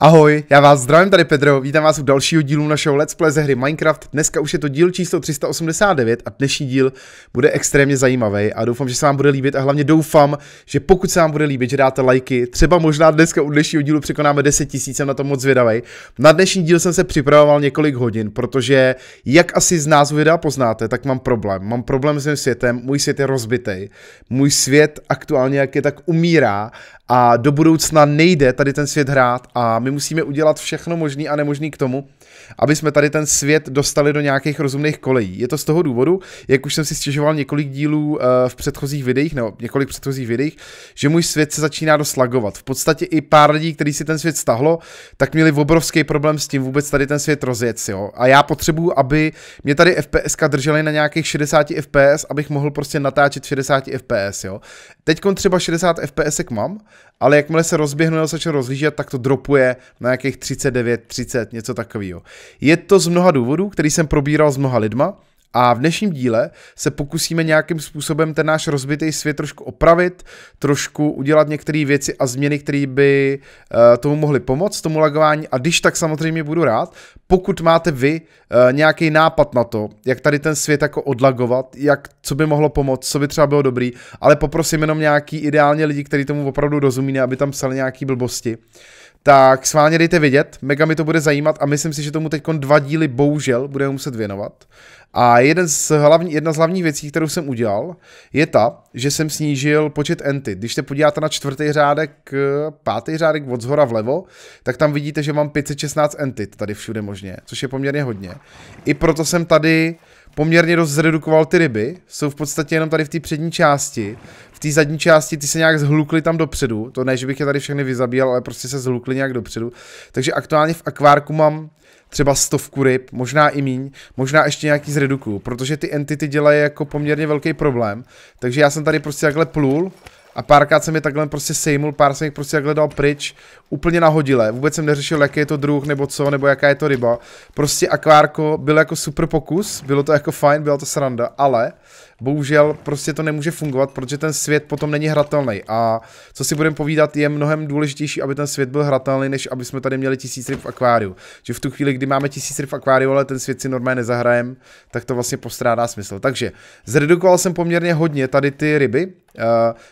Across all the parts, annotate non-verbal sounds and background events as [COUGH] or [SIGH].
Ahoj, já vás zdravím tady Pedro, vítám vás u dalšího dílu našeho Let's Play ze hry Minecraft. Dneska už je to díl číslo 389 a dnešní díl bude extrémně zajímavý a doufám, že se vám bude líbit a hlavně doufám, že pokud se vám bude líbit, že dáte lajky, třeba možná dneska u dnešního dílu překonáme 10 000 jsem na to moc zvědavý. Na dnešní díl jsem se připravoval několik hodin, protože jak asi z názvu videa poznáte, tak mám problém. Mám problém s mým světem, můj svět je rozbitý, můj svět aktuálně jak je tak umírá a do budoucna nejde tady ten svět hrát a my musíme udělat všechno možný a nemožný k tomu, aby jsme tady ten svět dostali do nějakých rozumných kolejí. Je to z toho důvodu, jak už jsem si stěžoval několik dílů eh, v předchozích videích, nebo několik předchozích videích, že můj svět se začíná doslagovat. V podstatě i pár lidí, kteří si ten svět stahlo, tak měli obrovský problém s tím vůbec tady ten svět rozjet, jo. A já potřebuju, aby mě tady FPS drželi na nějakých 60 FPS, abych mohl prostě natáčet 60 FPS, jo. Teď třeba 60 FPS mám, ale jakmile se rozběhnu nebo začne rozlížet, tak to dropuje na nějakých 39, 30, něco takového. Je to z mnoha důvodů, který jsem probíral s mnoha lidma, a v dnešním díle se pokusíme nějakým způsobem ten náš rozbitý svět trošku opravit, trošku udělat některé věci a změny, které by eh, tomu mohly pomoct, tomu lagování. A když tak samozřejmě budu rád, pokud máte vy eh, nějaký nápad na to, jak tady ten svět jako odlagovat, jak, co by mohlo pomoct, co by třeba bylo dobrý, ale poprosím jenom nějaký ideálně lidi, kteří tomu opravdu rozumí, aby tam psali nějaké blbosti. Uh, tak sválně dejte vědět, mega mi to bude zajímat a myslím si, že tomu teď dva díly bohužel budeme muset věnovat. A jeden z hlavní, jedna z hlavních věcí, kterou jsem udělal, je ta, že jsem snížil počet enty. Když se podíváte na čtvrtý řádek, pátý řádek od zhora vlevo, tak tam vidíte, že mám 516 entit tady všude možně, což je poměrně hodně. I proto jsem tady poměrně dost zredukoval ty ryby, jsou v podstatě jenom tady v té přední části, v té zadní části ty se nějak zhlukly tam dopředu, to ne, že bych je tady všechny vyzabíjal, ale prostě se zhlukly nějak dopředu, takže aktuálně v akvárku mám třeba stovku ryb, možná i míň, možná ještě nějaký z reduku, protože ty entity dělají jako poměrně velký problém, takže já jsem tady prostě takhle plul a párkrát jsem je takhle prostě sejmul, pár jsem jich prostě takhle dal pryč, úplně nahodile. Vůbec jsem neřešil, jaký je to druh, nebo co, nebo jaká je to ryba. Prostě akvárko byl jako super pokus, bylo to jako fajn, byla to sranda, ale uh, bohužel prostě to nemůže fungovat, protože ten svět potom není hratelný. A co si budeme povídat, je mnohem důležitější, aby ten svět byl hratelný, než aby jsme tady měli tisíc ryb v akváriu. Že v tu chvíli, kdy máme tisíc ryb v akváriu, ale ten svět si normálně nezahrajeme, tak to vlastně postrádá smysl. Takže zredukoval jsem poměrně hodně tady ty ryby. Uh,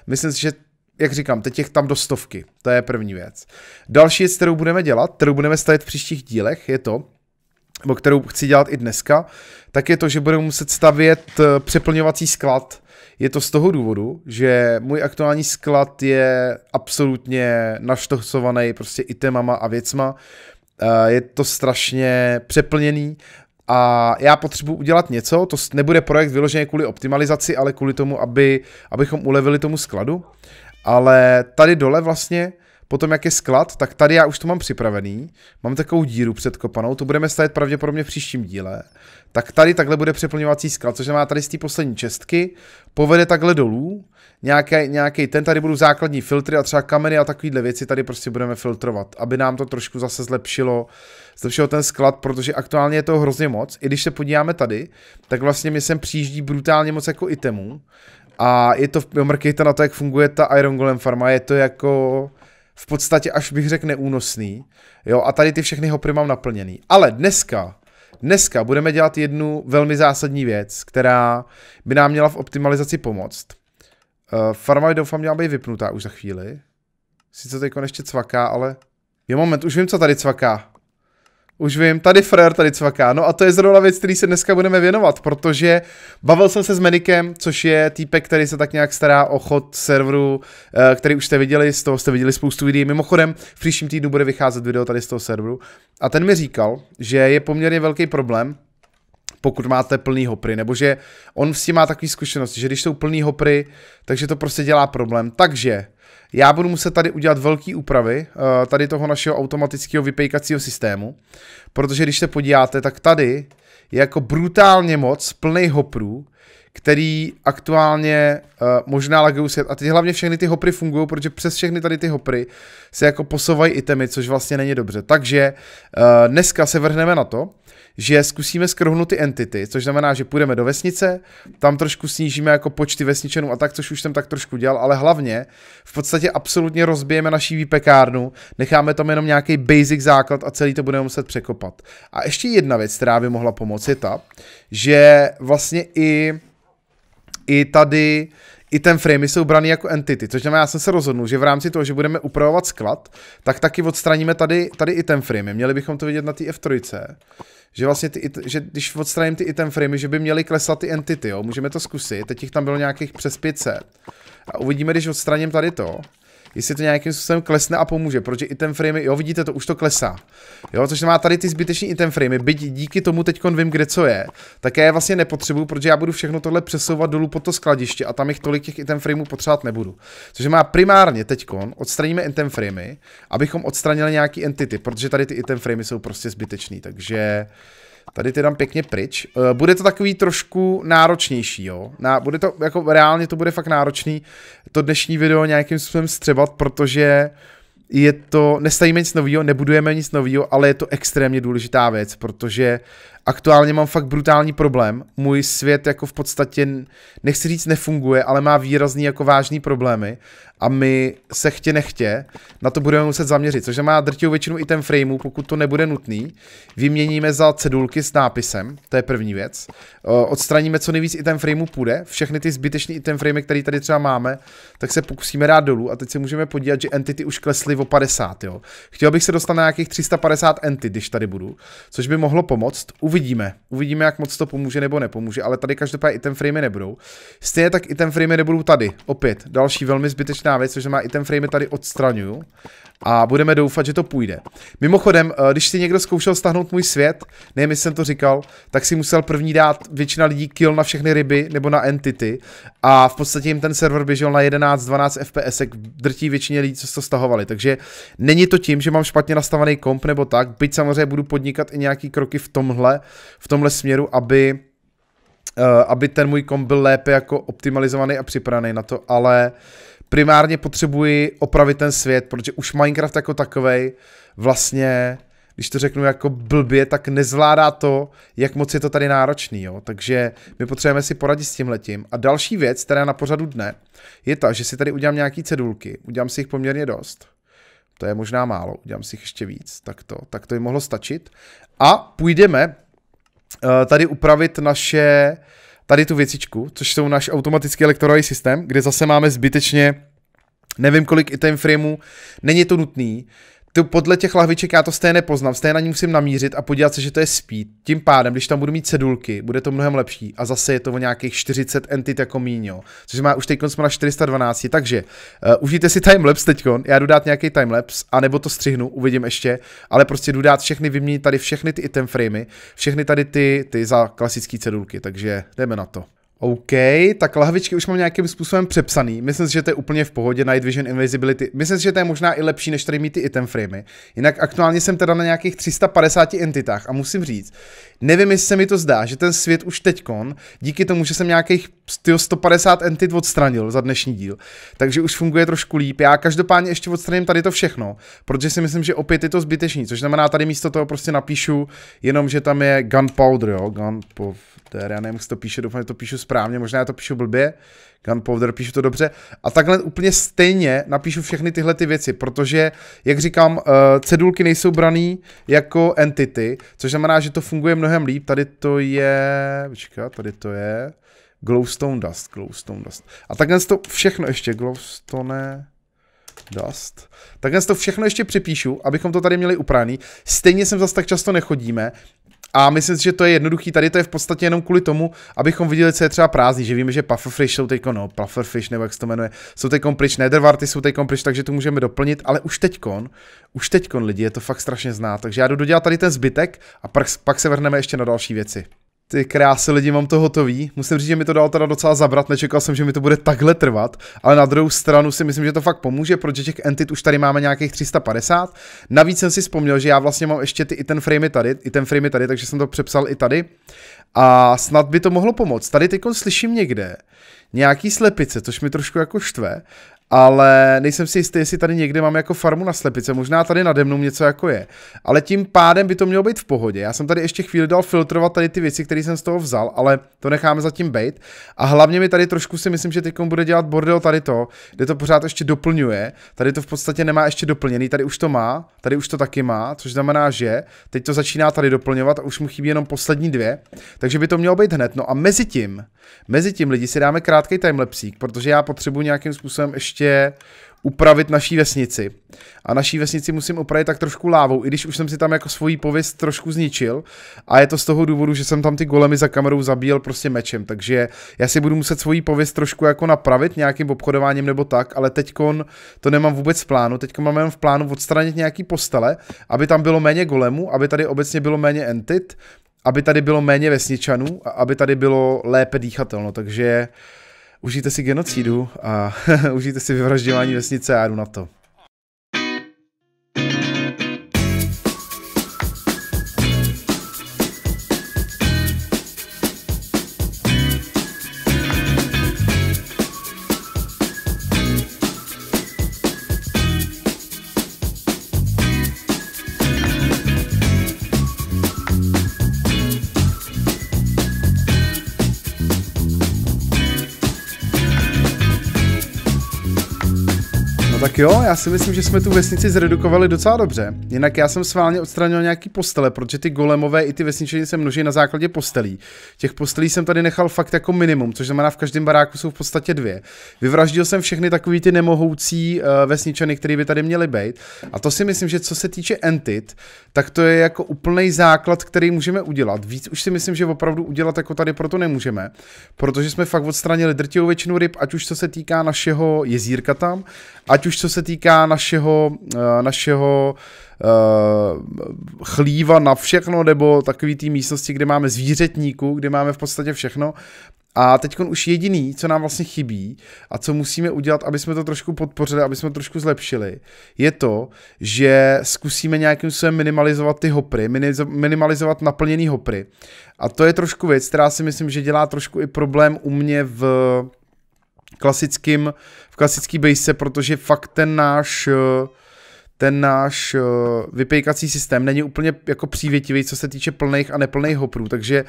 myslím si, že jak říkám, teď těch tam do stovky. To je první věc. Další věc, kterou budeme dělat, kterou budeme stavit v příštích dílech, je to, nebo kterou chci dělat i dneska, tak je to, že budu muset stavět eh, přeplňovací sklad. Je to z toho důvodu, že můj aktuální sklad je absolutně naštosovaný prostě itemama a věcma. Eh, je to strašně přeplněný a já potřebuji udělat něco, to nebude projekt vyložený kvůli optimalizaci, ale kvůli tomu, aby, abychom ulevili tomu skladu. Ale tady dole vlastně potom jak je sklad, tak tady já už to mám připravený, mám takovou díru předkopanou, to budeme stavět pravděpodobně v příštím díle, tak tady takhle bude přeplňovací sklad, což znamená tady z té poslední čestky, povede takhle dolů, nějaký, nějaký ten, tady budou základní filtry a třeba kameny a takovýhle věci tady prostě budeme filtrovat, aby nám to trošku zase zlepšilo, zlepšilo ten sklad, protože aktuálně je to hrozně moc, i když se podíváme tady, tak vlastně mi sem přijíždí brutálně moc jako itemů, a je to, mrkejte na to, jak funguje ta Iron Golem farma, je to jako v podstatě až bych řekl neúnosný. Jo, a tady ty všechny hopry mám naplněný. Ale dneska, dneska budeme dělat jednu velmi zásadní věc, která by nám měla v optimalizaci pomoct. Uh, eh, farma doufám měla být vypnutá už za chvíli. Sice to ještě cvaká, ale... Jo moment, už vím, co tady cvaká. Už vím, tady Frér tady cvaká. No a to je zrovna věc, který se dneska budeme věnovat, protože bavil jsem se s Medikem, což je týpek, který se tak nějak stará o chod serveru, eh, který už jste viděli, z toho jste viděli spoustu videí. Mimochodem, v příštím týdnu bude vycházet video tady z toho serveru. A ten mi říkal, že je poměrně velký problém, pokud máte plný hopry, nebo že on s tím má takový zkušenost, že když jsou plný hopry, takže to prostě dělá problém. Takže já budu muset tady udělat velké úpravy eh, tady toho našeho automatického vypejkacího systému, protože když se podíváte, tak tady je jako brutálně moc plný hoprů, který aktuálně uh, možná lagují svět. A teď hlavně všechny ty hopry fungují, protože přes všechny tady ty hopry se jako posouvají itemy, což vlastně není dobře. Takže uh, dneska se vrhneme na to, že zkusíme skrohnout ty entity, což znamená, že půjdeme do vesnice, tam trošku snížíme jako počty vesničanů a tak, což už jsem tak trošku dělal, ale hlavně v podstatě absolutně rozbijeme naší výpekárnu, necháme tam jenom nějaký basic základ a celý to budeme muset překopat. A ještě jedna věc, která by mohla pomoci, je ta, že vlastně i, i tady i ten framey jsou braný jako entity, což znamená, já jsem se rozhodnul, že v rámci toho, že budeme upravovat sklad, tak taky odstraníme tady, tady i ten framey. Měli bychom to vidět na té F3, že vlastně ty, že když odstraním ty item framey, že by měly klesat ty entity, jo. Můžeme to zkusit, teď jich tam bylo nějakých přes 500. A uvidíme, když odstraním tady to, jestli to nějakým způsobem klesne a pomůže, protože i ten frame, jo, vidíte to, už to klesá. Jo, což má tady ty i item framey, byť díky tomu teď vím, kde co je, tak já je vlastně nepotřebuju, protože já budu všechno tohle přesouvat dolů po to skladiště a tam jich tolik těch item frameů potřebovat nebudu. Což má primárně teď odstraníme item framey, abychom odstranili nějaký entity, protože tady ty item framey jsou prostě zbytečný, takže... Tady ty dám pěkně pryč. Eh, bude to takový trošku náročnější, jo. Na, bude to, jako reálně to bude fakt náročný to dnešní video nějakým způsobem střebat, protože je to, nestavíme nic nového, nebudujeme nic nového, ale je to extrémně důležitá věc, protože aktuálně mám fakt brutální problém. Můj svět jako v podstatě, nechci říct nefunguje, ale má výrazný jako vážný problémy a my se chtě nechtě na to budeme muset zaměřit, což má drtivou většinu i ten frameu, pokud to nebude nutný. Vyměníme za cedulky s nápisem, to je první věc. Odstraníme co nejvíc i ten frameu půjde, všechny ty zbytečné ten framey, které tady třeba máme, tak se pokusíme dát dolů a teď se můžeme podívat, že entity už klesly o 50, jo. Chtěl bych se dostat na nějakých 350 entity, když tady budu, což by mohlo pomoct uvidíme. Uvidíme, jak moc to pomůže nebo nepomůže, ale tady každopádně i ten framey nebudou. Stejně tak i ten framey nebudou tady. Opět, další velmi zbytečná věc, že má i ten framey tady odstraňuju a budeme doufat, že to půjde. Mimochodem, eh, když si někdo zkoušel stáhnout můj svět, nevím, jestli jsem to říkal, tak si musel první dát většina lidí kill na všechny ryby nebo na entity a v podstatě jim ten server běžel na 11-12 FPS jak drtí většině lidí, co to stahovali. Takže není to tím, že mám špatně nastavený komp nebo tak, byť samozřejmě budu podnikat i nějaký kroky v tomhle, v tomhle směru, aby eh, aby ten můj komp byl lépe jako optimalizovaný a připravený na to, ale uh, primárně potřebuji opravit ten svět, protože už Minecraft jako takový vlastně, když to řeknu jako blbě, tak nezvládá to, jak moc je to tady náročný, jo? takže my potřebujeme si poradit s tím letím. A další věc, která na pořadu dne, je ta, že si tady udělám nějaký cedulky, udělám si jich poměrně dost, to je možná málo, udělám si jich ještě víc, tak to, tak to by mohlo stačit. A půjdeme eh, tady upravit naše uh, tady tu věcičku, což jsou náš automatický elektorový systém, kde zase máme zbytečně nevím kolik i frameů, není to nutný, to podle těch lahviček já to stejně nepoznám, stejně na ní musím namířit a podívat se, že to je speed. Tím pádem, když tam budu mít cedulky, bude to mnohem lepší a zase je to o nějakých 40 entit jako míň, což má už teď jsme na 412, takže uh, užijte si timelapse teď, já jdu dát nějaký timelapse, anebo to střihnu, uvidím ještě, ale prostě jdu dát všechny, vyměnit tady všechny ty item framey, všechny tady ty, ty za klasické cedulky, takže jdeme na to. OK, tak lahvičky už mám nějakým způsobem přepsaný. Myslím si, že to je úplně v pohodě, Night Vision Invisibility. Myslím si, že to je možná i lepší, než tady mít ty item framey. Jinak aktuálně jsem teda na nějakých 350 entitách a musím říct, nevím, jestli se mi to zdá, že ten svět už teďkon, díky tomu, že jsem nějakých ty 150 entit odstranil za dnešní díl, takže už funguje trošku líp. Já každopádně ještě odstraním tady to všechno, protože si myslím, že opět je to zbytečný, což znamená tady místo toho prostě napíšu jenom, že tam je gunpowder, jo, gunpowder, já nevím, jak to píše, doufám, že to píšu správně, možná já to píšu blbě, gunpowder, píšu to dobře. A takhle úplně stejně napíšu všechny tyhle ty věci, protože, jak říkám, eh, cedulky nejsou braný jako entity, což znamená, že to funguje mnohem líp. Tady to je, počkej, tady to je, Glowstone Dust, Glowstone Dust. A takhle to všechno ještě, Glowstone Dust. Takhle to všechno ještě připíšu, abychom to tady měli upraný. Stejně sem zase tak často nechodíme, a myslím si, že to je jednoduchý. Tady to je v podstatě jenom kvůli tomu, abychom viděli, co je třeba prázdný. Že víme, že Pufferfish jsou teďko, no, Pufferfish, nebo jak se to jmenuje, jsou teď pryč, Netherwarty jsou teď pryč, takže to můžeme doplnit, ale už teďkon, už teďkon lidi, je to fakt strašně zná. Takže já jdu dodělat tady ten zbytek a pak se vrhneme ještě na další věci. Ty krásy lidi, mám to hotový. Musím říct, že mi to dalo teda docela zabrat, nečekal jsem, že mi to bude takhle trvat, ale na druhou stranu si myslím, že to fakt pomůže, protože těch entit už tady máme nějakých 350. Navíc jsem si vzpomněl, že já vlastně mám ještě ty i ten framey tady, i ten framey tady, takže jsem to přepsal i tady. A snad by to mohlo pomoct. Tady teď slyším někde nějaký slepice, což mi trošku jako štve, ale nejsem si jistý, jestli tady někde mám jako farmu na slepice, možná tady nade mnou něco jako je. Ale tím pádem by to mělo být v pohodě. Já jsem tady ještě chvíli dal filtrovat tady ty věci, které jsem z toho vzal, ale to necháme zatím být. A hlavně mi tady trošku si myslím, že teď bude dělat bordel tady to, kde to pořád ještě doplňuje. Tady to v podstatě nemá ještě doplněný, tady už to má, tady už to taky má, což znamená, že teď to začíná tady doplňovat a už mu chybí jenom poslední dvě. Takže by to mělo být hned. No a mezi tím, mezi tím lidi si dáme krátký time protože já potřebuji nějakým způsobem ještě prostě upravit naší vesnici. A naší vesnici musím upravit tak trošku lávou, i když už jsem si tam jako svoji pověst trošku zničil. A je to z toho důvodu, že jsem tam ty golemy za kamerou zabíjel prostě mečem. Takže já si budu muset svoji pověst trošku jako napravit nějakým obchodováním nebo tak, ale teď to nemám vůbec v plánu. Teď mám jenom v plánu odstranit nějaký postele, aby tam bylo méně golemů, aby tady obecně bylo méně entit, aby tady bylo méně vesničanů a aby tady bylo lépe dýchatelno. Takže uh, Užijte si genocidu a [LAUGHS] užijte si vyvražďování vesnice a jdu na to. Tak jo, já si myslím, že jsme tu vesnici zredukovali docela dobře. Jinak já jsem sválně odstranil nějaký postele, protože ty golemové i ty vesničení se množí na základě postelí. Těch postelí jsem tady nechal fakt jako minimum, což znamená v každém baráku jsou v podstatě dvě. Vyvraždil jsem všechny takový ty nemohoucí uh, vesničany, které by tady měly být. A to si myslím, že co se týče entit, tak to je jako úplný základ, který můžeme udělat. Víc už si myslím, že opravdu udělat jako tady proto nemůžeme, protože jsme fakt odstranili drtivou většinu ryb, ať už co se týká našeho jezírka tam, ať už co se týká našeho, eh, našeho uh, chlíva na všechno, nebo takový té místnosti, kde máme zvířetníku, kde máme v podstatě všechno. A teď už jediný, co nám vlastně chybí a co musíme udělat, aby jsme to trošku podpořili, aby jsme to trošku zlepšili, je to, že zkusíme nějakým způsobem minimalizovat ty hopry, minimalizovat naplněný hopry. A to je trošku věc, která si myslím, že dělá trošku i problém u mě v klasickým, v klasický base, protože fakt ten náš eh, ten náš eh, vypejkací systém není úplně jako přívětivý, co se týče plných a neplných hoprů, takže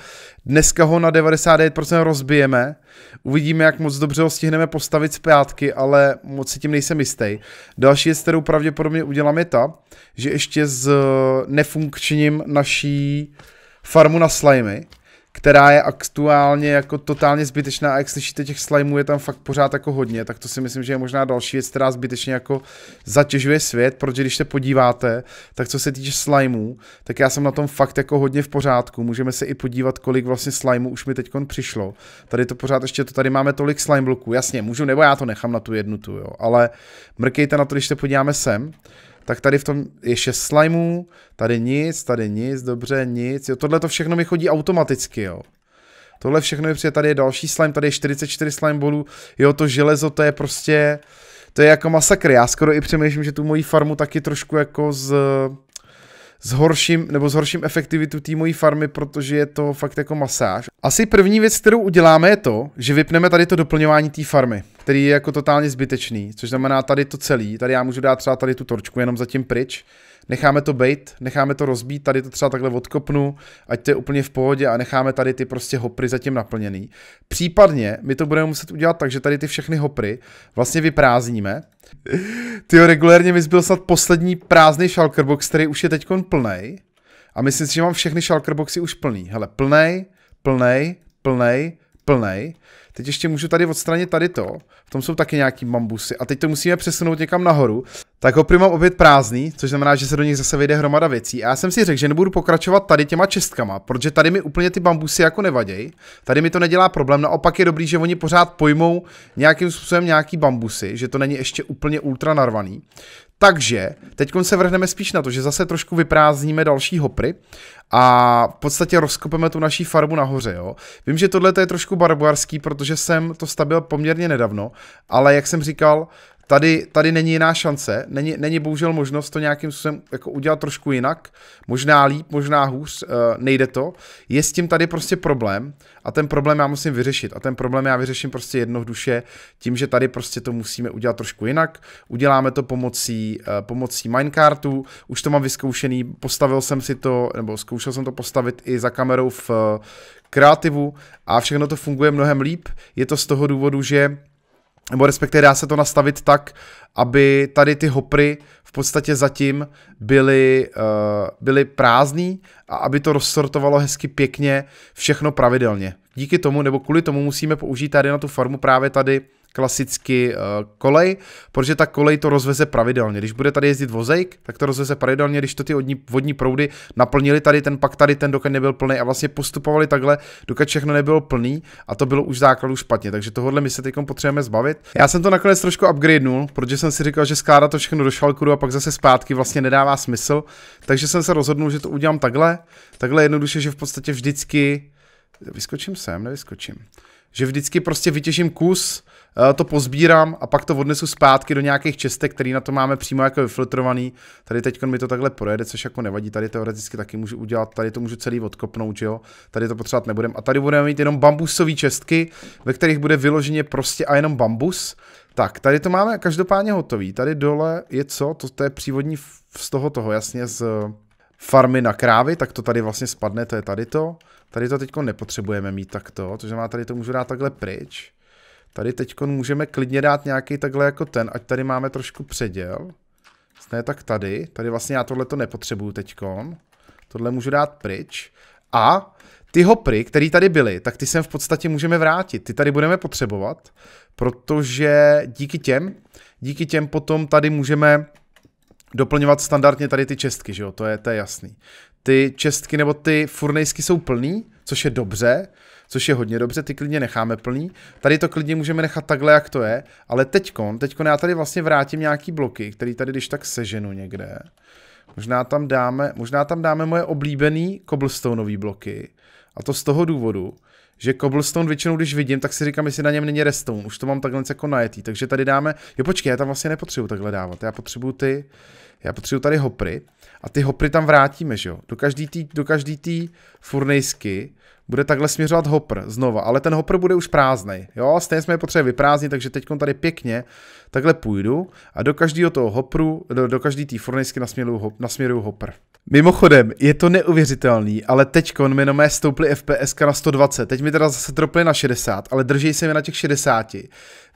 dneska ho na 99% rozbijeme, uvidíme, jak moc dobře ho stihneme postavit zpátky, ale moc si tím nejsem jistý. Další věc, kterou pravděpodobně udělám je ta, že ještě s eh, nefunkčním naší farmu na slimy, která je aktuálně jako totálně zbytečná a jak slyšíte těch slimeů je tam fakt pořád jako hodně, tak to si myslím, že je možná další věc, která zbytečně jako zatěžuje svět, protože když se podíváte, tak co se týče slimeů, tak já jsem na tom fakt jako hodně v pořádku, můžeme se i podívat, kolik vlastně slimeů už mi teď přišlo. Tady to pořád ještě, to tady máme tolik slime bloků, jasně, můžu nebo já to nechám na tu jednu tu, jo, ale mrkejte na to, když se podíváme sem, tak tady v tom je 6 slimeů, tady nic, tady nic, dobře, nic, jo, tohle to všechno mi chodí automaticky, jo. Tohle všechno je přijde, tady je další slime, tady je 44 slime bolů, jo, to železo, to je prostě, to je jako masakr, já skoro i přemýšlím, že tu moji farmu taky trošku jako z, zhorším, nebo zhorším efektivitu té mojí farmy, protože je to fakt jako masáž. Asi první věc, kterou uděláme je to, že vypneme tady to doplňování té farmy který je jako totálně zbytečný, což znamená tady to celý, tady já můžu dát třeba tady tu torčku jenom zatím pryč, necháme to bejt, necháme to rozbít, tady to třeba takhle odkopnu, ať to je úplně v pohodě a necháme tady ty prostě hopry zatím naplněný. Případně my to budeme muset udělat tak, že tady ty všechny hopry vlastně vyprázdníme. [LAUGHS] Ty regulérně mi zbyl snad poslední prázdný box, který už je teď plnej. A myslím si, že mám všechny boxy už plný. Hele, plnej, plnej, plnej, plnej. Teď ještě můžu tady odstranit tady to. V tom jsou taky nějaký bambusy. A teď to musíme přesunout někam nahoru. Tak opry mám opět prázdný, což znamená, že se do nich zase vyjde hromada věcí. A já jsem si řekl, že nebudu pokračovat tady těma čistkama, protože tady mi úplně ty bambusy jako nevadějí. Tady mi to nedělá problém, naopak je dobrý, že oni pořád pojmou nějakým způsobem nějaký bambusy, že to není ještě úplně ultra narvaný. Takže teď se vrhneme spíš na to, že zase trošku vyprázdníme další hopry a v podstatě rozkopeme tu naší farbu nahoře. Jo? Vím, že tohle je trošku barbarský, protože jsem to stabil poměrně nedávno, ale jak jsem říkal, Tady, tady není jiná šance, není, není bohužel možnost to nějakým způsobem jako udělat trošku jinak, možná líp, možná hůř, eh, nejde to. Je s tím tady prostě problém a ten problém já musím vyřešit a ten problém já vyřeším prostě jednoduše tím, že tady prostě to musíme udělat trošku jinak, uděláme to pomocí, eh, pomocí minecartu, už to mám vyzkoušený, postavil jsem si to, nebo zkoušel jsem to postavit i za kamerou v eh, kreativu a všechno to funguje mnohem líp, je to z toho důvodu, že nebo respektive dá se to nastavit tak, aby tady ty hopry v podstatě zatím byly, uh, byly prázdný a aby to rozsortovalo hezky pěkně všechno pravidelně. Díky tomu, nebo kvůli tomu musíme použít tady na tu farmu právě tady klasicky eh, kolej, protože ta kolej to rozveze pravidelně. Když bude tady jezdit vozejk, tak to rozveze pravidelně, když to ty vodní, proudy naplnili tady ten, pak tady ten, dokud nebyl plný a vlastně postupovali takhle, dokud všechno nebylo plný a to bylo už základu špatně. Takže tohle my se teď potřebujeme zbavit. Já jsem to nakonec trošku upgradenul, protože jsem si říkal, že skládat to všechno do šalkuru a pak zase zpátky vlastně nedává smysl. Takže jsem se rozhodnul, že to udělám takhle. Takhle jednoduše, že v podstatě vždycky vyskočím sem, nevyskočím. Že vždycky prostě vytěžím kus, Eh, to pozbírám a pak to odnesu zpátky do nějakých čestek, který na to máme přímo jako vyfiltrovaný. Tady teď mi to takhle projede, což jako nevadí, tady teoreticky taky můžu udělat, tady to můžu celý odkopnout, že jo, tady to potřebovat nebudem. A tady budeme mít jenom bambusové čestky, ve kterých bude vyloženě prostě a jenom bambus. Tak, tady to máme každopádně hotový. Tady dole je co? To, to je přívodní z toho toho, jasně, z farmy na krávy, tak to tady vlastně spadne, to je tady to. Tady to teďko nepotřebujeme mít takto, to znamená, tady to můžu dát takhle pryč. Tady teď můžeme klidně dát nějaký takhle jako ten, ať tady máme trošku předěl. Ne, tak tady. Tady vlastně já tohle to nepotřebuju teď. Tohle můžu dát pryč. A ty hopry, které tady byly, tak ty sem v podstatě můžeme vrátit. Ty tady budeme potřebovat, protože díky těm, díky těm potom tady můžeme doplňovat standardně tady ty čestky, že jo, to je, to je jasný. Ty čestky nebo ty furnejsky jsou plný, což je dobře, což je hodně dobře, ty klidně necháme plný. Tady to klidně můžeme nechat takhle, jak to je, ale teďkon, teďkon já tady vlastně vrátím nějaký bloky, který tady když tak seženu někde. Možná tam dáme, možná tam dáme moje oblíbený cobblestoneový bloky. A to z toho důvodu, že cobblestone většinou, když vidím, tak si říkám, jestli na něm není restone. Už to mám takhle jako najetý. Takže tady dáme, jo počkej, já tam vlastně nepotřebuju takhle dávat. Já potřebuju ty, já potřebuju tady hopry a ty hopry tam vrátíme, že jo. Do každý tý, do každý tý furnejsky bude takhle směřovat hopr znova, ale ten hopr bude už prázdný. Jo, stejně jsme je potřebovali vyprázdnit, takže teď tady pěkně takhle půjdu a do každého toho hopru, do, do každý té furnejsky nasměruju, hop, nasměruju hopr. Mimochodem, je to neuvěřitelný, ale teď mi mé stouply FPS na 120, teď mi teda zase troply na 60, ale držej se mi na těch 60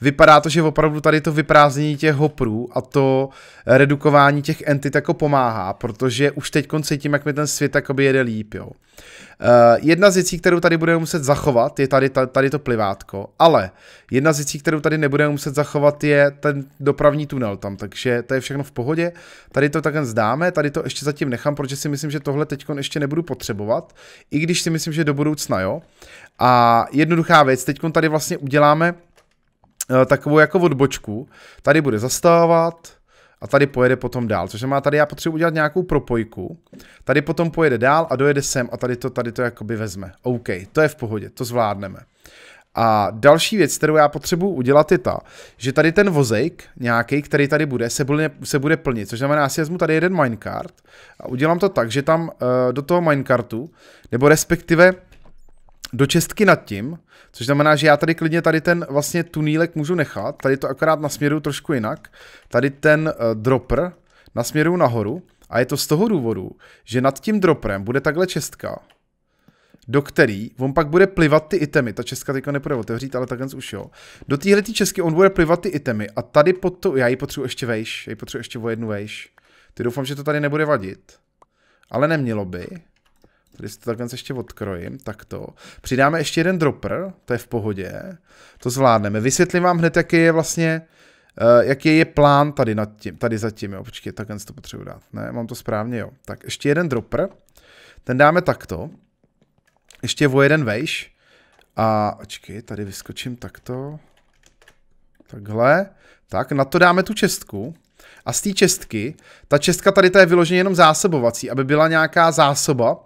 vypadá to, že opravdu tady to vyprázdnění těch hoprů a to eh, redukování těch entit jako pomáhá, protože už teď cítím, jak mi ten svět jakoby jede líp, jo. Uh, jedna z věcí, kterou tady budeme muset zachovat, je tady, tady to plivátko, ale jedna z věcí, kterou tady nebudeme muset zachovat, je ten dopravní tunel tam, takže to je všechno v pohodě. Tady to takhle zdáme, tady to ještě zatím nechám, protože si myslím, že tohle teď ještě nebudu potřebovat, i když si myslím, že do budoucna, jo. A jednoduchá věc, teď tady vlastně uděláme Eh, takovou jako odbočku. Tady bude zastávat, a tady pojede potom dál. Což má tady já potřebuji udělat nějakou propojku, tady potom pojede dál a dojede sem a tady to, tady to jakoby vezme. OK, to je v pohodě, to zvládneme. A další věc, kterou já potřebuji udělat, je ta, že tady ten vozejk nějaký, který tady bude, se bude, se bude plnit. Což znamená, já si vezmu tady jeden minecart a udělám to tak, že tam uh, do toho minecartu, nebo respektive do čestky nad tím, což znamená, že já tady klidně tady ten vlastně tunílek můžu nechat, tady to akorát nasměruju trošku jinak, tady ten uh, dropper nasměruju nahoru a je to z toho důvodu, že nad tím droprem bude takhle čestka, do který on pak bude plivat ty itemy, ta česka teďka nepůjde otevřít, ale takhle už jo. Do téhle tý česky on bude plivat ty itemy a tady pod to, já ji potřebuji ještě vejš, já ji potřebuji ještě o jednu vejš. Ty doufám, že to tady nebude vadit, ale nemělo by. Tady si to takhle ještě odkrojím, to. Přidáme ještě jeden dropper, to je v pohodě. To zvládneme. Vysvětlím vám hned, jaký je vlastně, uh, jaký je plán tady nad tím, tady zatím, jo. Počkej, takhle si to potřebuji dát. Ne, mám to správně, jo. Tak ještě jeden dropper, ten dáme takto. Ještě o jeden vejš. A očkej, tady vyskočím takto. Takhle. Tak, na to dáme tu čestku. A z té čestky, ta čestka tady ta je vyloženě jenom zásobovací, aby byla nějaká zásoba uh,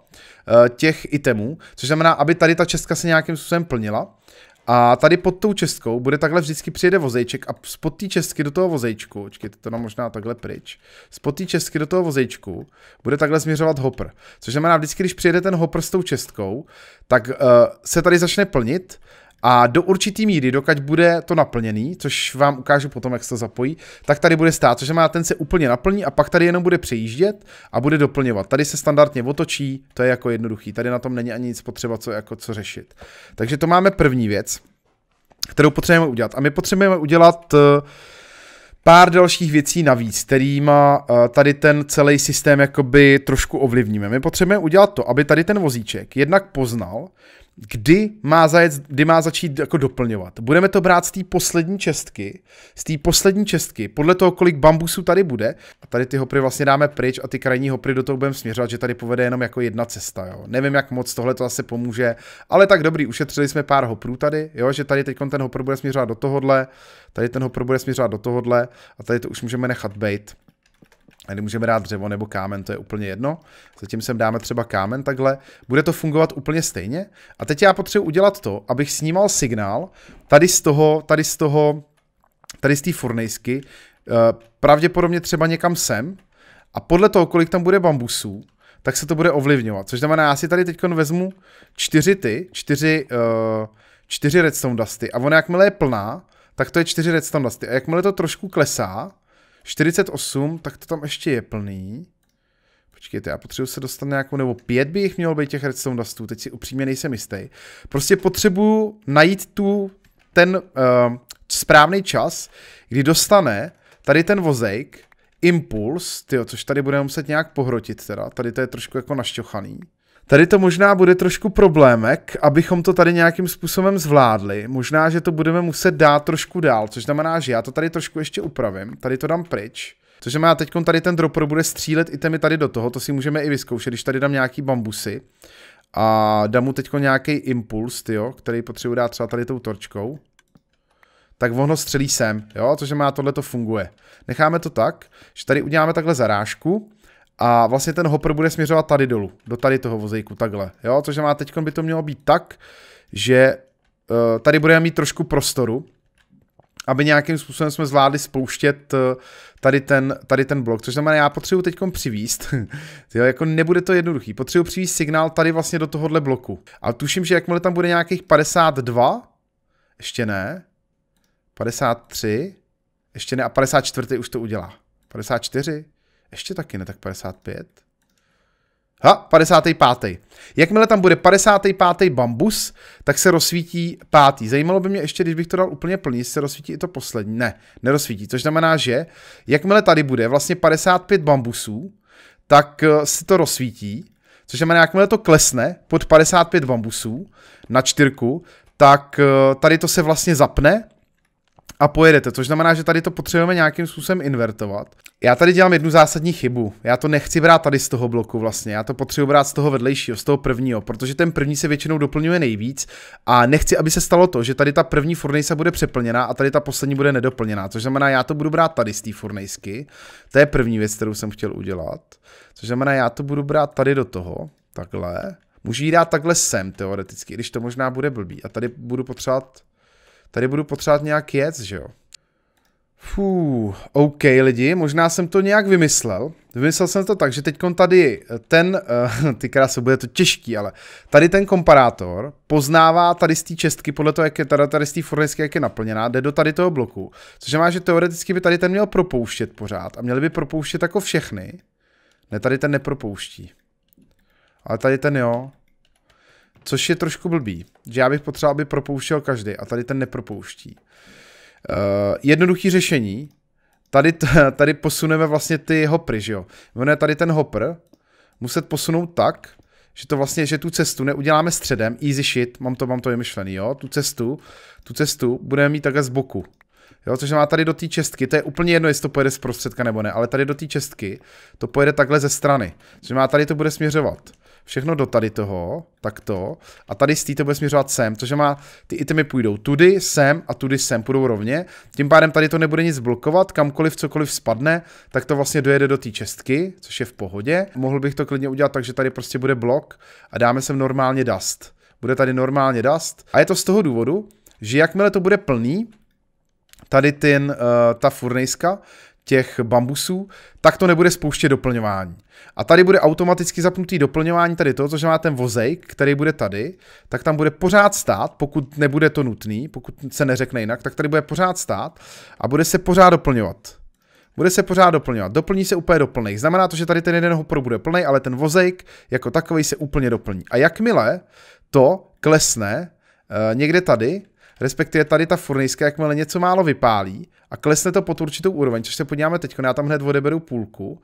těch itemů, což znamená, aby tady ta čestka se nějakým způsobem plnila. A tady pod tou čestkou bude takhle vždycky přijede vozejček a spod té čestky do toho vozejčku, očkejte to na možná takhle pryč, spod té čestky do toho vozejčku bude takhle směřovat hopr, Což znamená, vždycky, když přijede ten hopr s tou čestkou, tak uh, se tady začne plnit a do určitý míry, dokud bude to naplněný, což vám ukážu potom, jak se to zapojí, tak tady bude stát, což má ten se úplně naplní a pak tady jenom bude přejíždět a bude doplňovat. Tady se standardně otočí, to je jako jednoduchý, tady na tom není ani nic potřeba, co, jako, co řešit. Takže to máme první věc, kterou potřebujeme udělat. A my potřebujeme udělat eh, pár dalších věcí navíc, kterýma eh, tady ten celý systém jakoby trošku ovlivníme. My potřebujeme udělat to, aby tady ten vozíček jednak poznal, kdy má, zajet, kdy má začít jako doplňovat. Budeme to brát z té poslední čestky, z té poslední čestky, podle toho, kolik bambusů tady bude. A tady ty hopry vlastně dáme pryč a ty krajní hopry do toho budeme směřovat, že tady povede jenom jako jedna cesta. Jo. Nevím, jak moc tohle to zase pomůže, ale tak dobrý, ušetřili jsme pár hoprů tady, jo, že tady teď ten hopr bude směřovat do tohohle, tady ten hopr bude směřovat do tohohle a tady to už můžeme nechat bejt. A můžeme dát dřevo nebo kámen, to je úplně jedno. Zatím sem dáme třeba kámen takhle. Bude to fungovat úplně stejně. A teď já potřebuji udělat to, abych snímal signál tady z toho, tady z toho, tady z té furnejsky, eh, pravděpodobně třeba někam sem. A podle toho, kolik tam bude bambusů, tak se to bude ovlivňovat. Což znamená, já si tady teď vezmu čtyři ty, čtyři, eh, čtyři redstone dusty. A ona jakmile je plná, tak to je čtyři redstone dusty. A jakmile to trošku klesá, 48, tak to tam ještě je plný. Počkejte, já potřebuji se dostat nějakou, nebo pět by jich mělo být těch redstone dustů, teď si upřímně nejsem jistý. Prostě potřebuju najít tu, ten uh, správný čas, kdy dostane tady ten vozejk, impuls, tyjo, což tady budeme muset nějak pohrotit teda, tady to je trošku jako našťochaný. Tady to možná bude trošku problémek, abychom to tady nějakým způsobem zvládli. Možná, že to budeme muset dát trošku dál, což znamená, že já to tady trošku ještě upravím. Tady to dám pryč. Což znamená, teď tady ten dropper bude střílet i temi tady do toho, to si můžeme i vyzkoušet, když tady dám nějaký bambusy. A dám mu teď nějaký impuls, tyjo, který potřebuji dát třeba tady tou torčkou. Tak ono střelí sem, jo, což znamená, tohle to funguje. Necháme to tak, že tady uděláme takhle zarážku a vlastně ten hopper bude směřovat tady dolů, do tady toho vozejku, takhle. Jo? Což znamená, teď by to mělo být tak, že uh, tady budeme mít trošku prostoru, aby nějakým způsobem jsme zvládli spouštět eh, tady ten, tady ten blok, což znamená, já potřebuji teď přivíst, [LAUGHS] jo, jako nebude to jednoduchý, potřebuji přivíst signál tady vlastně do tohohle bloku. A tuším, že jakmile tam bude nějakých 52, ještě ne, 53, ještě ne, a 54 už to udělá. 54? Ještě taky ne, tak 55. Ha, 55. Jakmile tam bude 55. bambus, tak se rozsvítí pátý. Zajímalo by mě ještě, když bych to dal úplně plný, se rozsvítí i to poslední. Ne, nerozsvítí, což znamená, že jakmile tady bude vlastně 55 bambusů, tak eh, se to rozsvítí, což znamená, jakmile to klesne pod 55 bambusů na čtyrku, tak eh, tady to se vlastně zapne a pojedete, což znamená, že tady to potřebujeme nějakým způsobem invertovat. Já tady dělám jednu zásadní chybu. Já to nechci brát tady z toho bloku vlastně, já to potřebuji brát z toho vedlejšího, z toho prvního, protože ten první se většinou doplňuje nejvíc a nechci, aby se stalo to, že tady ta první furnejsa bude přeplněná a tady ta poslední bude nedoplněná, což znamená, já to budu brát tady z té furnejsky. To je první věc, kterou jsem chtěl udělat. Což znamená, já to budu brát tady do toho, takhle. Můžu jít dát takhle sem teoreticky, když to možná bude blbý. A tady budu potřebovat Tady budu potřebovat nějak jet, že jo? Fú, OK lidi, možná jsem to nějak vymyslel. Vymyslel jsem to tak, že teď tady ten, uh, [LAUGHS] ty krásy, bude to těžký, ale tady ten komparátor poznává tady z té čestky, podle toho, jak je tady, tady z té fornisky, jak je naplněná, jde do tady toho bloku. Což má, že teoreticky by tady ten měl propouštět pořád a měli by propouštět jako všechny. Ne, tady ten nepropouští. Ale tady ten jo. Což je trošku blbý, že já bych potřeboval, aby propouštěl každý a tady ten nepropouští. Uh, jednoduchý řešení, tady, [LAUGHS] tady posuneme vlastně ty hopry, že jo. Ono je tady ten hopr. muset posunout tak, že to vlastně, že tu cestu neuděláme středem, easy shit, mám to, mám to vymyšlený, jo, tu cestu, tu cestu budeme mít takhle z boku, jo, což má tady do té čestky, to je úplně jedno, jestli to pojede z prostředka nebo ne, ale tady do té čestky to pojede takhle ze strany, což má tady to bude směřovat všechno do tady toho, tak to. a tady z to bude směřovat sem, což má, ty itemy půjdou tudy, sem a tudy sem, půjdou rovně, tím pádem tady to nebude nic blokovat, kamkoliv cokoliv spadne, tak to vlastně dojede do té čestky, což je v pohodě. Mohl bych to klidně udělat tak, že tady prostě bude blok a dáme sem normálně dust. Bude tady normálně dust a je to z toho důvodu, že jakmile to bude plný, tady ten, uh, ta furnejska, těch bambusů, tak to nebude spouštět doplňování. A tady bude automaticky zapnutý doplňování tady toho, což má ten vozejk, který bude tady, tak tam bude pořád stát, pokud nebude to nutný, pokud se neřekne jinak, tak tady bude pořád stát a bude se pořád doplňovat. Bude se pořád doplňovat. Doplní se úplně doplný. Znamená to, že tady ten jeden hopor bude plný, ale ten vozejk jako takový se úplně doplní. A jakmile to klesne eh, někde tady, respektive tady ta furnejská, jakmile něco málo vypálí a klesne to pod určitou úroveň, což se podíváme teď, já tam hned odeberu půlku,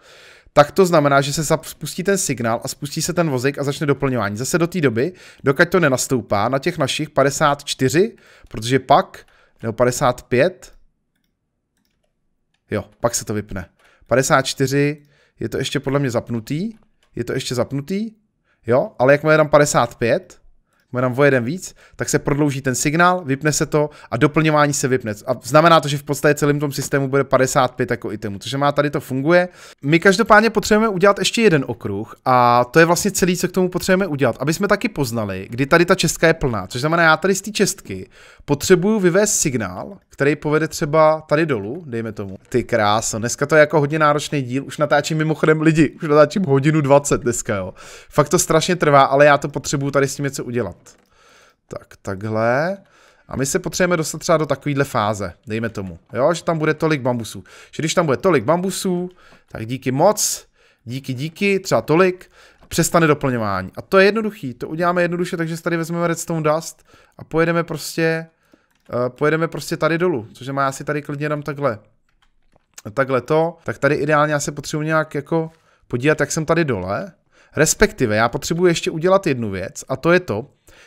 tak to znamená, že se spustí ten signál a spustí se ten vozík a začne doplňování. Zase do té doby, dokud to nenastoupá na těch našich 54, protože pak, nebo 55, jo, pak se to vypne. 54, je to ještě podle mě zapnutý, je to ještě zapnutý, jo, ale jakmile je tam 55, bude tam o jeden víc, tak se prodlouží ten signál, vypne se to a doplňování se vypne. A znamená to, že v podstatě celým tom systému bude 55 jako itemů, což má tady to funguje. My každopádně potřebujeme udělat ještě jeden okruh a to je vlastně celý, co k tomu potřebujeme udělat, aby jsme taky poznali, kdy tady ta čestka je plná. Což znamená, já tady z té čestky potřebuju vyvést signál, který povede třeba tady dolů, dejme tomu. Ty krásno, dneska to je jako hodně náročný díl, už natáčím mimochodem lidi, už natáčím hodinu 20 dneska, jo. Fakt to strašně trvá, ale já to potřebuju tady s tím něco udělat. Tak, takhle. A my se potřebujeme dostat třeba do takovéhle fáze, dejme tomu, jo, že tam bude tolik bambusů. Že když tam bude tolik bambusů, tak díky moc, díky, díky, třeba tolik, přestane doplňování. A to je jednoduchý, to uděláme jednoduše, takže tady vezmeme redstone dust a pojedeme prostě Eh, pojedeme prostě tady dolů, což má asi tady klidně jenom takhle. Takhle to, tak tady ideálně já se potřebuji nějak jako podívat, jak jsem tady dole. Respektive já potřebuji ještě udělat jednu věc a to je to,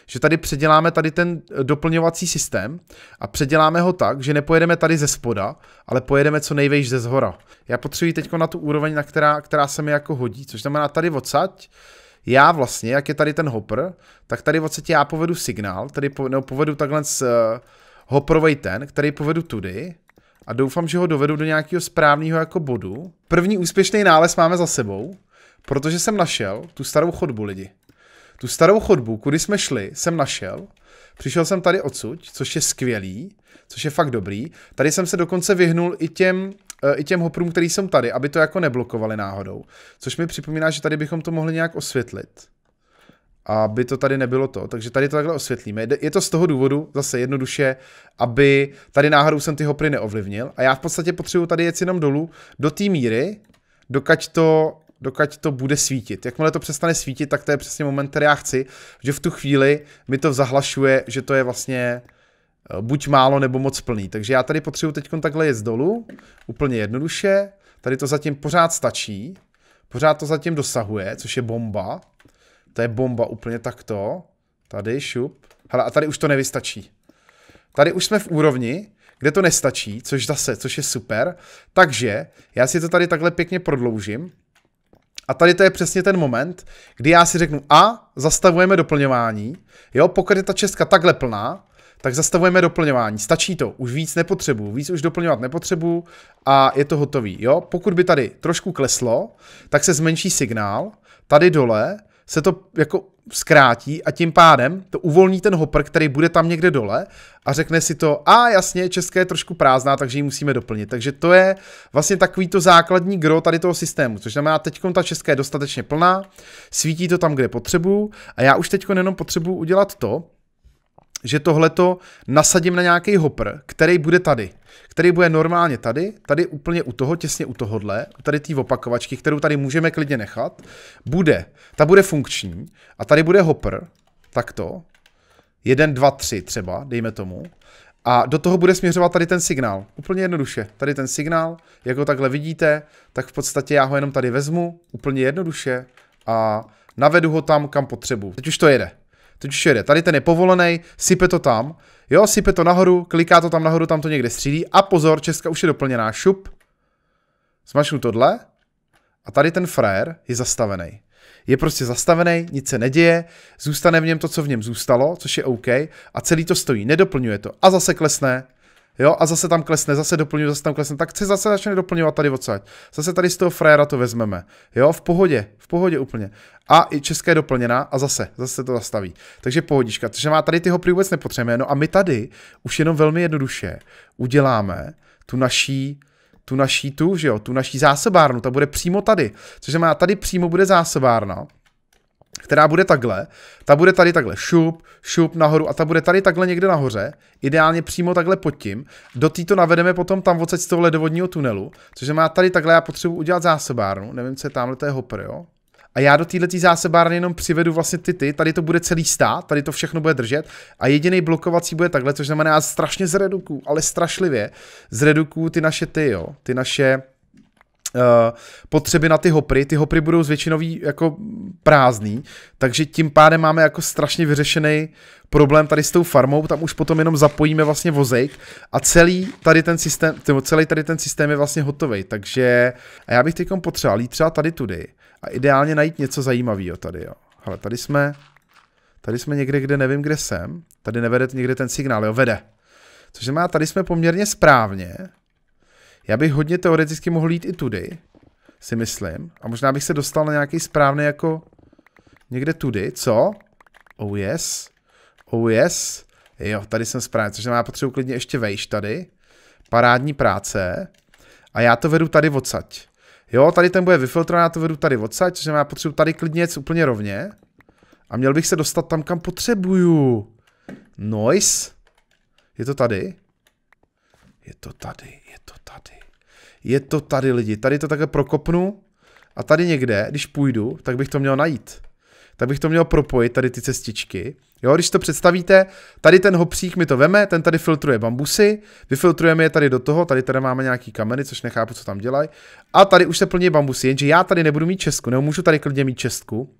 že tady předěláme tady ten eh, doplňovací systém a předěláme ho tak, že nepojedeme tady ze spoda, ale pojedeme co nejvejš ze zhora. Já potřebuji teď na tu úroveň, na která, která se mi jako hodí, což znamená tady odsaď, já vlastně, jak je tady ten hopper, tak tady odsaď já povedu signál, tady po, nebo povedu takhle z, hoprovej ten, který povedu tudy a doufám, že ho dovedu do nějakého správného jako bodu. První úspěšný nález máme za sebou, protože jsem našel tu starou chodbu lidi. Tu starou chodbu, kudy jsme šli, jsem našel. Přišel jsem tady odsud, což je skvělý, což je fakt dobrý. Tady jsem se dokonce vyhnul i těm, e, i těm hoprům, který jsem tady, aby to jako neblokovali náhodou. Což mi připomíná, že tady bychom to mohli nějak osvětlit aby to tady nebylo to. Takže tady to takhle osvětlíme. Je to z toho důvodu, zase jednoduše, aby tady náhodou jsem ty hopry neovlivnil a já v podstatě potřebuji tady jet jenom dolů do té míry, dokud to, dokud to bude svítit. Jakmile to přestane svítit, tak to je přesně moment, který já chci, že v tu chvíli mi to zahlašuje, že to je vlastně eh, buď málo nebo moc plný. Takže já tady potřebuji teď takhle jet dolů, úplně jednoduše. Tady to zatím pořád stačí, pořád to zatím dosahuje, což je bomba. To je bomba úplně takto. Tady šup. Hele, a tady už to nevystačí. Tady už jsme v úrovni, kde to nestačí, což zase, což je super. Takže já si to tady takhle pěkně prodloužím. A tady to je přesně ten moment, kdy já si řeknu a zastavujeme doplňování. Jo, pokud je ta česka takhle plná, tak zastavujeme doplňování. Stačí to, už víc nepotřebuju, víc už doplňovat nepotřebuju a je to hotový. Jo? Pokud by tady trošku kleslo, tak se zmenší signál, tady dole se to jako zkrátí a tím pádem to uvolní ten hopper, který bude tam někde dole a řekne si to, a jasně, české je trošku prázdná, takže ji musíme doplnit. Takže to je vlastně takový to základní gro tady toho systému, což znamená, teď ta česká je dostatečně plná, svítí to tam, kde potřebuju a já už teď jenom potřebuju udělat to, že tohleto nasadím na nějaký hopr, který bude tady. Který bude normálně tady, tady úplně u toho, těsně u tohohle, tady té opakovačky, kterou tady můžeme klidně nechat, bude, ta bude funkční a tady bude hopr, takto, jeden, dva, tři třeba, dejme tomu, a do toho bude směřovat tady ten signál. Úplně jednoduše. Tady ten signál, jak ho takhle vidíte, tak v podstatě já ho jenom tady vezmu, úplně jednoduše a navedu ho tam, kam potřebuji. Teď už to jede to už jede. Tady ten je povolený, sype to tam. Jo, sype to nahoru, kliká to tam nahoru, tam to někde střílí. A pozor, Česka už je doplněná. Šup. Zmačnu tohle. A tady ten frajer je zastavený. Je prostě zastavený, nic se neděje, zůstane v něm to, co v něm zůstalo, což je OK, a celý to stojí, nedoplňuje to. A zase klesne, Jo, a zase tam klesne, zase doplňuje, zase tam klesne, tak se zase začne doplňovat tady odsaď. Zase tady z toho fréra to vezmeme. Jo, v pohodě, v pohodě úplně. A i česká doplněná a zase, zase to zastaví. Takže pohodička. Takže má tady ty hopry vůbec nepotřebujeme. No a my tady už jenom velmi jednoduše uděláme tu naší tu naší tu, že jo, tu naší zásobárnu, ta bude přímo tady. Což má tady přímo bude zásobárna která bude takhle, ta bude tady takhle šup, šup nahoru a ta bude tady takhle někde nahoře, ideálně přímo takhle pod tím. Do této navedeme potom tam odsaď z toho ledovodního tunelu, což má tady takhle, já potřebuji udělat zásobárnu, nevím, co je tamhle, to je hopper, jo. A já do této zásobárny jenom přivedu vlastně ty ty, tady to bude celý stát, tady to všechno bude držet a jediný blokovací bude takhle, což znamená já strašně zredukuju, ale strašlivě zredukuju ty naše ty, jo, ty naše Eh, potřeby na ty hopry, ty hopry budou zvětšinový jako prázdný, takže tím pádem máme jako strašně vyřešený problém tady s tou farmou, tam už potom jenom zapojíme vlastně vozejk a celý tady ten systém, celý tady ten systém je vlastně hotový, takže a já bych teď potřeboval jít třeba tady tudy a ideálně najít něco zajímavého tady, jo. Hele, tady jsme, tady jsme někde, kde nevím, kde jsem, tady nevede někde ten signál, jo, vede. Což znamená, tady jsme poměrně správně, já bych hodně teoreticky mohl jít i tudy, si myslím. A možná bych se dostal na nějaký správný jako někde tudy, co? Oh yes. Oh yes. Jo, tady jsem správně, což znamená, potřebuji klidně ještě vejš tady. Parádní práce. A já to vedu tady odsaď. Jo, tady ten bude vyfiltrovaný, já to vedu tady odsaď, což znamená, potřebuji tady klidně jít úplně rovně. A měl bych se dostat tam, kam potřebuju. Noise. Je to tady? Je to tady to tady. Je to tady lidi. Tady to takhle prokopnu a tady někde, když půjdu, tak bych to měl najít. Tak bych to měl propojit, tady ty cestičky. Jo, když to představíte, tady ten hopřík mi to veme, ten tady filtruje bambusy, vyfiltrujeme je tady do toho, tady tady máme nějaký kameny, což nechápu, co tam dělají. A tady už se plní bambusy, jenže já tady nebudu mít čestku, nebo můžu tady klidně mít čestku,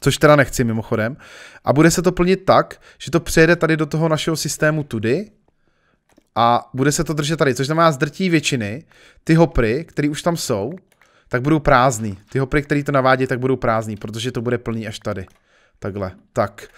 což teda nechci mimochodem. A bude se to plnit tak, že to přejede tady do toho našeho systému tudy, a bude se to držet tady, což znamená zdrtí většiny, ty hopry, které už tam jsou, tak budou prázdný. Ty hopry, které to navádí, tak budou prázdný, protože to bude plný až tady. Takhle. Tak.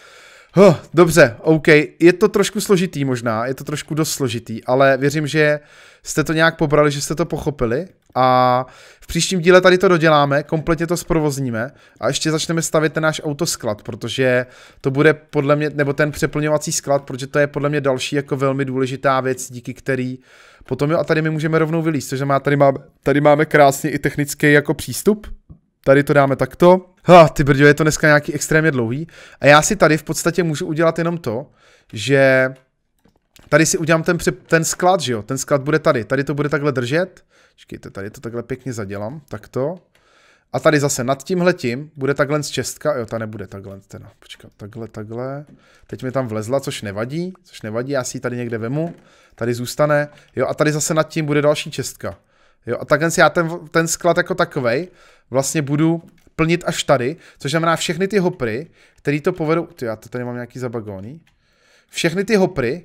Huh, dobře, OK. Je to trošku složitý možná, je to trošku dost složitý, ale věřím, že jste to nějak pobrali, že jste to pochopili a v příštím díle tady to doděláme, kompletně to zprovozníme a ještě začneme stavit ten náš autosklad, protože to bude podle mě, nebo ten přeplňovací sklad, protože to je podle mě další jako velmi důležitá věc, díky který potom jo a tady my můžeme rovnou vylíst, což má tady máme, tady máme krásně i technický jako přístup, Tady to dáme takto. Ha, ty brďo, je to dneska nějaký extrémně dlouhý. A já si tady v podstatě můžu udělat jenom to, že tady si udělám ten, ten sklad, že jo? Ten sklad bude tady. Tady to bude takhle držet. Čekejte, tady to takhle pěkně zadělám. Takto. A tady zase nad tímhletím bude takhle z čestka, jo, ta nebude takhle, teda, počkat, takhle, takhle. Teď mi tam vlezla, což nevadí, což nevadí, já si ji tady někde vemu, tady zůstane, jo, a tady zase nad tím bude další čestka. Jo, a takhle já ten, ten sklad jako takovej vlastně budu plnit až tady, což znamená všechny ty hopry, který to povedou, ty já to tady mám nějaký zabagóný, všechny ty hopry,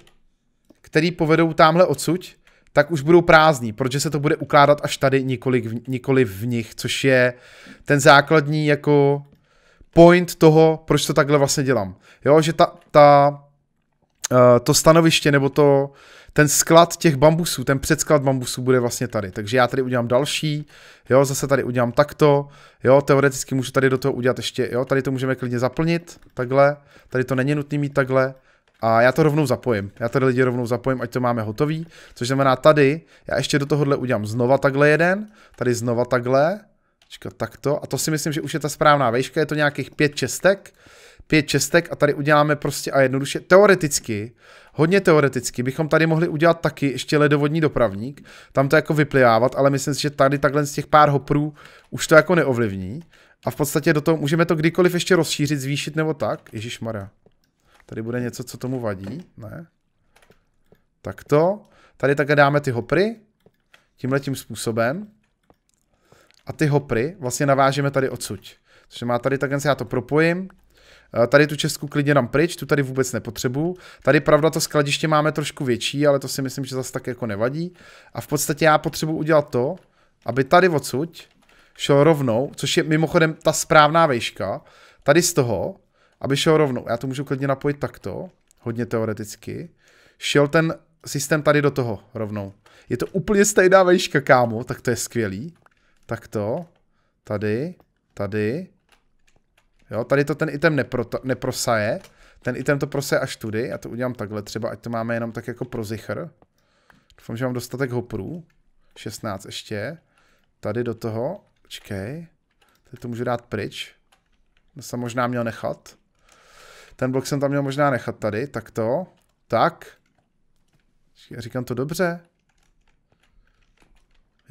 který povedou tamhle odsuť, tak už budou prázdní, protože se to bude ukládat až tady, nikoli, nikoli v nich, což je ten základní jako point toho, proč to takhle vlastně dělám. Jo, že ta, ta Eh, to stanoviště nebo to, ten sklad těch bambusů, ten předsklad bambusů bude vlastně tady. Takže já tady udělám další, jo, zase tady udělám takto, jo, teoreticky můžu tady do toho udělat ještě, jo, tady to můžeme klidně zaplnit, takhle, tady to není nutné mít takhle, a já to rovnou zapojím. Já tady lidi rovnou zapojím, ať to máme hotový. Což znamená tady, já ještě do tohohle udělám znova takhle jeden, tady znova takhle, takto. A to si myslím, že už je ta správná vejška, je to nějakých pět čestek pět čestek a tady uděláme prostě a jednoduše teoreticky, hodně teoreticky, bychom tady mohli udělat taky ještě ledovodní dopravník, tam to jako vyplivávat, ale myslím si, že tady takhle z těch pár hoprů už to jako neovlivní. A v podstatě do toho můžeme to kdykoliv ještě rozšířit, zvýšit nebo tak. Ježíš Maria. Tady bude něco, co tomu vadí, ne? Tak to. Tady také dáme ty hopry, tímhle tím způsobem. A ty hopry vlastně navážeme tady odsuť. Což má tady takhle, já to propojím, Eh, tady tu Česku klidně dám pryč, tu tady vůbec nepotřebuju. Tady pravda to skladiště máme trošku větší, ale to si myslím, že zase tak jako nevadí. A v podstatě já potřebuji udělat to, aby tady odsud šel rovnou, což je mimochodem ta správná vejška, tady z toho, aby šel rovnou, já to můžu klidně napojit takto, hodně teoreticky, šel ten systém tady do toho rovnou. Je to úplně stejná vejška, kámo, tak to je skvělý. Takto, tady, tady, Jo, tady to ten item neprota, neprosaje, ten item to prosaje až tudy, já to udělám takhle třeba, ať to máme jenom tak jako pro zichr. Doufám, že mám dostatek hoprů. 16 ještě. Tady do toho, čekej, teď to můžu dát pryč. To jsem možná měl nechat. Ten blok jsem tam měl možná nechat tady, tak to. Tak. Já říkám to dobře.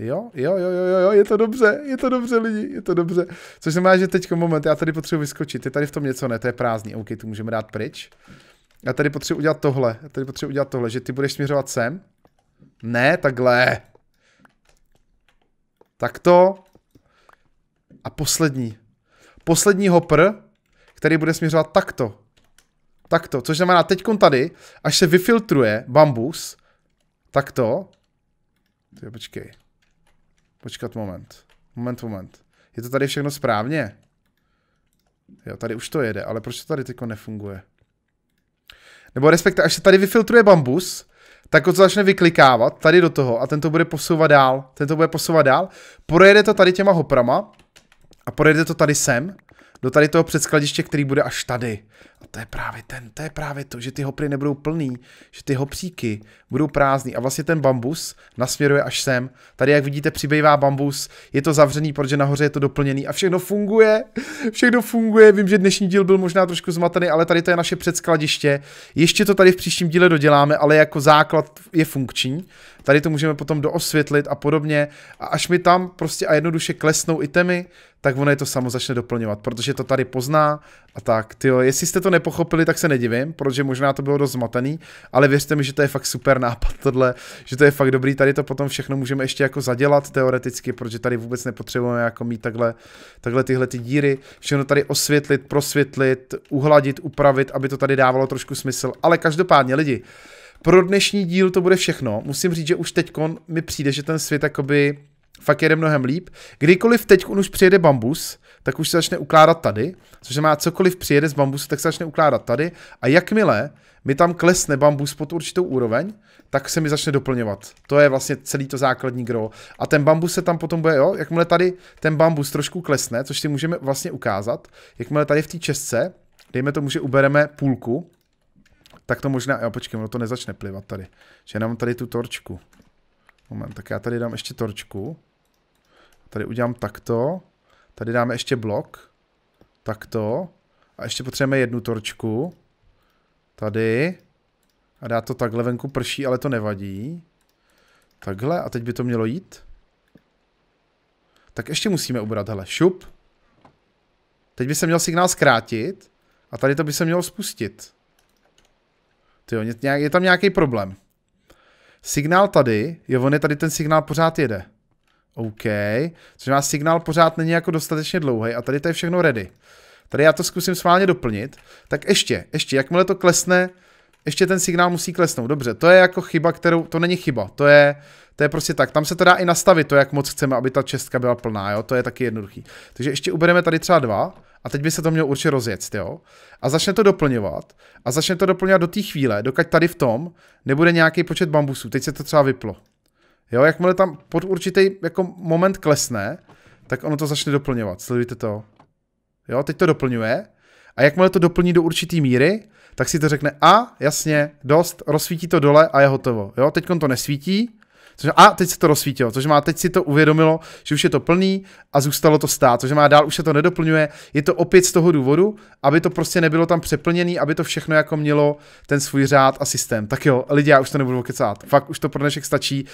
Jo, jo, jo, jo, jo, je to dobře, je to dobře lidi, je to dobře. Což znamená, že teď moment, já tady potřebuji vyskočit, je tady v tom něco, ne, to je prázdný, OK, tu můžeme dát pryč. Já tady potřebuji udělat tohle, já tady potřebuji udělat tohle, že ty budeš směřovat sem. Ne, takhle. Tak to. A poslední. Poslední hopr, který bude směřovat takto. Takto, což znamená teď tady, až se vyfiltruje bambus, takto. Ty počkej. Počkat moment. Moment, moment. Je to tady všechno správně? Jo, tady už to jede, ale proč to tady teďko nefunguje? Nebo respektive, až se tady vyfiltruje bambus, tak ho to začne vyklikávat tady do toho a ten to bude posouvat dál, ten to bude posouvat dál, projede to tady těma hoprama a projede to tady sem do tady toho předskladiště, který bude až tady. A to je právě ten, to je právě to, že ty hopry nebudou plný, že ty hopříky budou prázdný a vlastně ten bambus nasměruje až sem. Tady, jak vidíte, přibývá bambus, je to zavřený, protože nahoře je to doplněný a všechno funguje, všechno funguje. Vím, že dnešní díl byl možná trošku zmatený, ale tady to je naše předskladiště. Ještě to tady v příštím díle doděláme, ale jako základ je funkční. Tady to můžeme potom doosvětlit a podobně. A až mi tam prostě a jednoduše klesnou itemy, tak ono je to samo začne doplňovat, protože to tady pozná a tak. Tyjo, jestli jste to nepochopili, tak se nedivím, protože možná to bylo dost zmatený, ale věřte mi, že to je fakt super nápad tohle, že to je fakt dobrý, tady to potom všechno můžeme ještě jako zadělat teoreticky, protože tady vůbec nepotřebujeme jako mít takhle, takhle tyhle ty díry, všechno tady osvětlit, prosvětlit, uhladit, upravit, aby to tady dávalo trošku smysl, ale každopádně lidi, pro dnešní díl to bude všechno. Musím říct, že už teď mi přijde, že ten svět jakoby fakt jede mnohem líp. Kdykoliv teď už přijede bambus, tak už se začne ukládat tady, což má cokoliv přijede z bambusu, tak se začne ukládat tady a jakmile mi tam klesne bambus pod určitou úroveň, tak se mi začne doplňovat. To je vlastně celý to základní gro. A ten bambus se tam potom bude, jo, jakmile tady ten bambus trošku klesne, což si můžeme vlastně ukázat, jakmile tady v té česce, dejme tomu, že ubereme půlku, tak to možná, jo, počkej, ono to nezačne plivat tady, že nám tady tu torčku. Moment, tak já tady dám ještě torčku. Tady udělám takto, tady dáme ještě blok, takto, a ještě potřebujeme jednu torčku, tady, a dá to takhle venku prší, ale to nevadí. Takhle, a teď by to mělo jít. Tak ještě musíme ubrat, hele, šup. Teď by se měl signál zkrátit a tady to by se mělo spustit. Tyjo, je tam nějaký problém. Signál tady, jo, on je tady, ten signál pořád jede. OK. Což má signál pořád není jako dostatečně dlouhý a tady to je všechno ready. Tady já to zkusím sválně doplnit. Tak ještě, ještě, jakmile to klesne, ještě ten signál musí klesnout. Dobře, to je jako chyba, kterou, to není chyba, to je, to je prostě tak. Tam se to dá i nastavit, to jak moc chceme, aby ta čestka byla plná, jo, to je taky jednoduchý. Takže ještě ubereme tady třeba dva a teď by se to mělo určitě rozjet, jo. A začne to doplňovat a začne to doplňovat do té chvíle, dokud tady v tom nebude nějaký počet bambusů. Teď se to třeba vyplo. Jo, jakmile tam pod určitý jako moment klesne, tak ono to začne doplňovat. Sledujte to. Jo, teď to doplňuje. A jakmile to doplní do určitý míry, tak si to řekne a, jasně, dost, rozsvítí to dole a je hotovo. Jo, teď to nesvítí, Což, a teď se to rozsvítilo, což má, teď si to uvědomilo, že už je to plný a zůstalo to stát, což má, dál už se to nedoplňuje. Je to opět z toho důvodu, aby to prostě nebylo tam přeplněný, aby to všechno jako mělo ten svůj řád a systém. Tak jo, lidi, já už to nebudu kecát. Fakt už to pro dnešek stačí.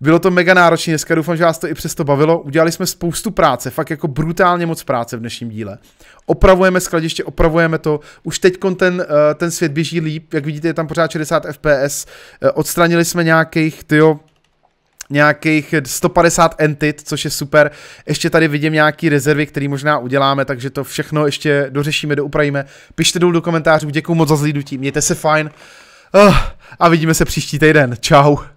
Bylo to mega náročné, dneska doufám, že vás to i přesto bavilo. Udělali jsme spoustu práce, fakt jako brutálně moc práce v dnešním díle. Opravujeme skladiště, opravujeme to. Už teď ten, eh, ten svět běží líp, jak vidíte, je tam pořád 60 FPS. Eh, odstranili jsme nějakých, tyjo, nějakých 150 entit, což je super. Ještě tady vidím nějaký rezervy, které možná uděláme, takže to všechno ještě dořešíme, doupravíme. Pište dolů do komentářů, děkuji moc za zlídnutí, mějte se fajn. Uh, a vidíme se příští týden. Čau.